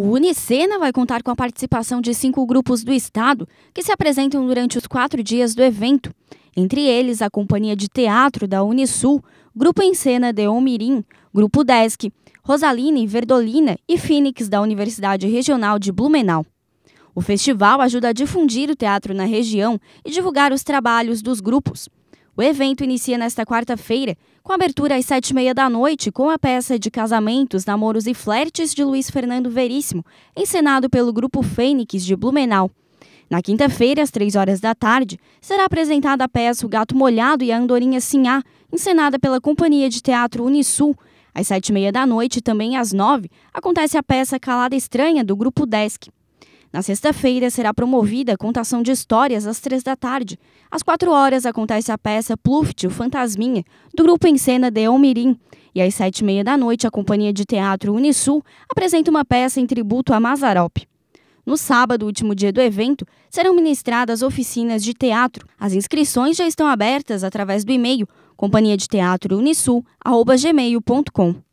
O Unicena vai contar com a participação de cinco grupos do Estado que se apresentam durante os quatro dias do evento. Entre eles, a Companhia de Teatro da Unisul, Grupo Encena de Omirim, Grupo Desc, Rosalina e Verdolina e Phoenix da Universidade Regional de Blumenau. O festival ajuda a difundir o teatro na região e divulgar os trabalhos dos grupos. O evento inicia nesta quarta-feira, com abertura às sete e meia da noite, com a peça de Casamentos, Namoros e Flertes de Luiz Fernando Veríssimo, encenado pelo Grupo Fênix de Blumenau. Na quinta-feira, às três horas da tarde, será apresentada a peça O Gato Molhado e a Andorinha Sinhá, encenada pela Companhia de Teatro Unisul. Às sete e meia da noite, também às nove, acontece a peça Calada Estranha, do Grupo Desk. Na sexta-feira será promovida a contação de histórias às três da tarde. Às quatro horas acontece a peça Pluft, o Fantasminha, do grupo em cena de Mirim. E às sete e meia da noite, a Companhia de Teatro Unisul apresenta uma peça em tributo a Mazarop. No sábado, último dia do evento, serão ministradas oficinas de teatro. As inscrições já estão abertas através do e-mail companhia de teatro unisul@gmail.com.